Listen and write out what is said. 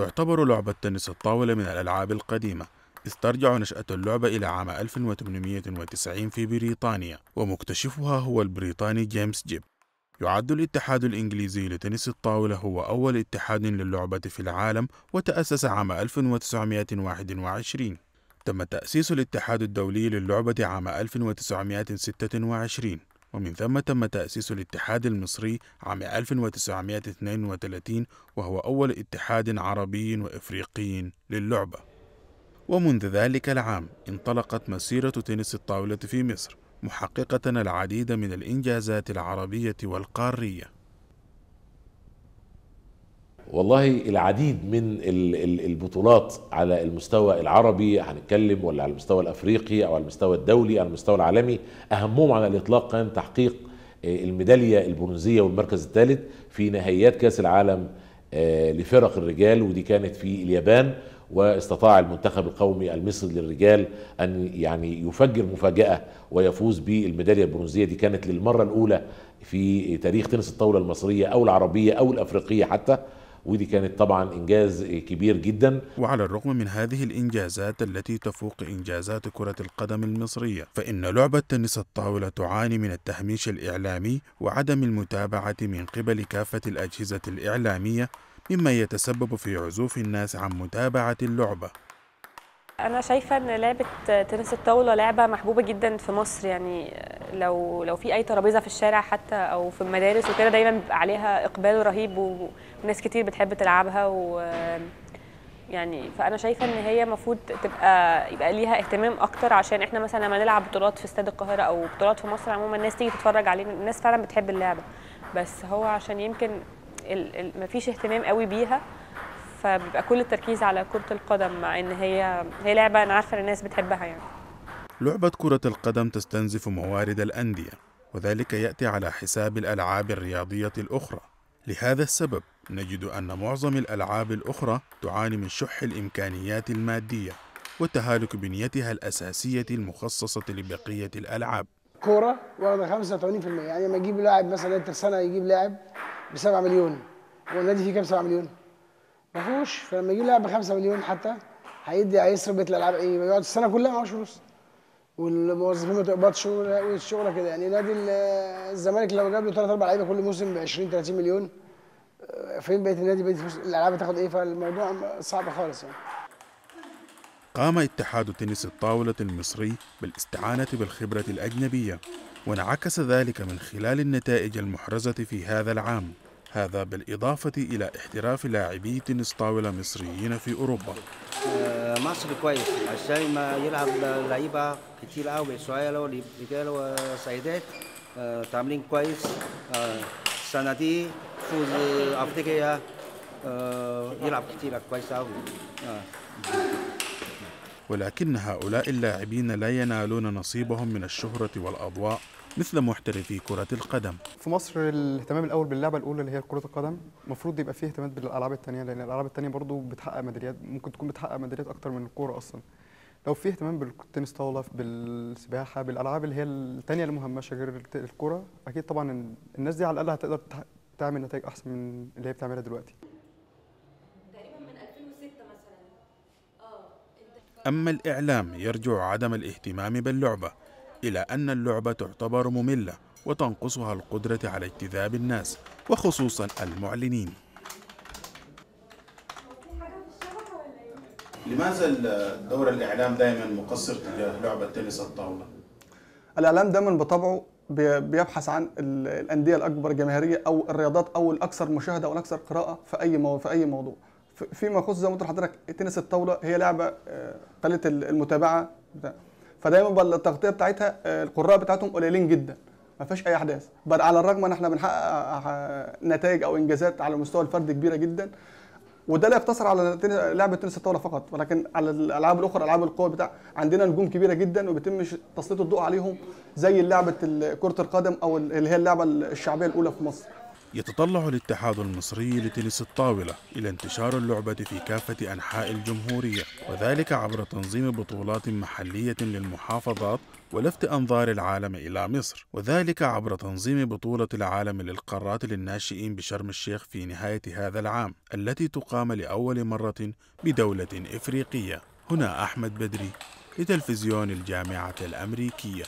تعتبر لعبة تنس الطاولة من الألعاب القديمة إذ ترجع نشأة اللعبة إلى عام 1890 في بريطانيا ومكتشفها هو البريطاني جيمس جيب يعد الاتحاد الإنجليزي لتنس الطاولة هو أول اتحاد للعبة في العالم وتأسس عام 1921 تم تأسيس الاتحاد الدولي للعبة عام 1926 ومن ثم تم تأسيس الاتحاد المصري عام 1932 وهو أول اتحاد عربي وإفريقي للعبة ومنذ ذلك العام انطلقت مسيرة تنس الطاولة في مصر محققة العديد من الإنجازات العربية والقارية والله العديد من البطولات على المستوى العربي هنتكلم ولا على المستوى الافريقي او على المستوى الدولي او على المستوى العالمي اهمهم على الاطلاق كان تحقيق آه، الميداليه البرونزيه والمركز الثالث في نهائيات كاس العالم آه، لفرق الرجال ودي كانت في اليابان واستطاع المنتخب القومي المصري للرجال ان يعني يفجر مفاجاه ويفوز بالميداليه البرونزيه دي كانت للمره الاولى في تاريخ تنس الطاوله المصريه او العربيه او الافريقيه حتى ودي كانت طبعا إنجاز كبير جدا وعلى الرغم من هذه الإنجازات التي تفوق إنجازات كرة القدم المصرية فإن لعبة تنس الطاولة تعاني من التهميش الإعلامي وعدم المتابعة من قبل كافة الأجهزة الإعلامية مما يتسبب في عزوف الناس عن متابعة اللعبة أنا شايفة أن لعبة تنس الطاولة لعبة محبوبة جدا في مصر يعني لو لو في اي ترابيزه في الشارع حتى او في المدارس وكده دايما بيبقى عليها اقبال رهيب وناس كتير بتحب تلعبها و يعني فانا شايفه ان هي المفروض تبقى يبقى ليها اهتمام اكتر عشان احنا مثلا لما نلعب بطولات في استاد القاهره او بطولات في مصر عموما الناس تيجي تتفرج علينا الناس فعلا بتحب اللعبه بس هو عشان يمكن ال... ال... مفيش اهتمام قوي بيها فبيبقى كل التركيز على كره القدم مع ان هي هي لعبه انا عارفه ان الناس بتحبها يعني لعبة كرة القدم تستنزف موارد الأندية وذلك يأتي على حساب الألعاب الرياضية الأخرى لهذا السبب نجد أن معظم الألعاب الأخرى تعاني من شح الإمكانيات المادية وتهالك بنيتها الأساسية المخصصة لبقية الألعاب كورة واخدة 85% يعني لما يجيب لاعب مثلا انتر سنة يجيب لاعب ب 7 مليون هو النادي فيه كام 7 مليون؟ ما فيهوش فلما يجيب لاعب ب 5 مليون حتى هيدي هيصرف بيت الالعاب ايه؟ يقعد السنة كلها فيهوش فلوس والموظفين ما تقبضش والشغله كده يعني نادي الزمالك لو جاب له ثلاث اربع لعيبه كل موسم ب 20 30 مليون آه، فين بقيه النادي بقيه الالعاب تاخد ايه فالموضوع صعب خالص يعني قام اتحاد تنس الطاولة المصري بالاستعانة بالخبرة الأجنبية وانعكس ذلك من خلال النتائج المحرزة في هذا العام هذا بالإضافة إلى احتراف لاعبي تنس طاولة مصريين في أوروبا آه، مصر كويس عشان ما يلعب لعيبة كتير قوي شوية لو رجال وسيدات آه، تمرين كويس آه، السنة دي فوز أفريقيا يلعب كتير كويس قوي ولكن هؤلاء اللاعبين لا ينالون نصيبهم من الشهرة والأضواء مثل محترفي كرة القدم في مصر الاهتمام الأول باللعبة الأولى اللي هي كرة القدم المفروض يبقى فيه اهتمام بالألعاب التانية لأن الألعاب التانية برضو بتحقق ميداليات ممكن تكون بتحقق ميداليات أكتر من الكورة أصلا لو في اهتمام بالتنس طاولة بالسباحة بالألعاب اللي هي التانية المهمشة غير الكورة أكيد طبعا الناس دي على الأقل هتقدر تعمل نتائج أحسن من اللي هي بتعملها دلوقتي آه، أما الإعلام يرجع عدم الاهتمام باللعبة إلى أن اللعبة تعتبر مملة وتنقصها القدرة على اجتذاب الناس وخصوصا المعلنين لماذا الدور الإعلام دائما مقصر تجاه لعبة تنس الطاولة؟ الإعلام دائما بطبعه بيبحث عن الأندية الأكبر جماهيرية أو الرياضات أو الأكثر مشاهدة أو الأكثر قراءة في أي في أي موضوع. فيما يخص زي ما قلت لحضرتك تنس الطاوله هي لعبه آه، قلة المتابعه فدايما التغطيه بتاعتها آه، القراء بتاعتهم قليلين جدا ما فيش اي احداث بل على الرغم ان احنا بنحقق آه، نتائج او انجازات على المستوى الفردي كبيره جدا وده لا يقتصر على لعبه تنس الطاوله فقط ولكن على الالعاب الاخرى العاب القوى بتاع عندنا نجوم كبيره جدا وبيتم تسليط الضوء عليهم زي لعبه كره القدم او اللي هي اللعبه الشعبيه الاولى في مصر يتطلع الاتحاد المصري لتنس الطاولة إلى انتشار اللعبة في كافة أنحاء الجمهورية وذلك عبر تنظيم بطولات محلية للمحافظات ولفت أنظار العالم إلى مصر وذلك عبر تنظيم بطولة العالم للقارات للناشئين بشرم الشيخ في نهاية هذا العام التي تقام لأول مرة بدولة إفريقية هنا أحمد بدري لتلفزيون الجامعة الأمريكية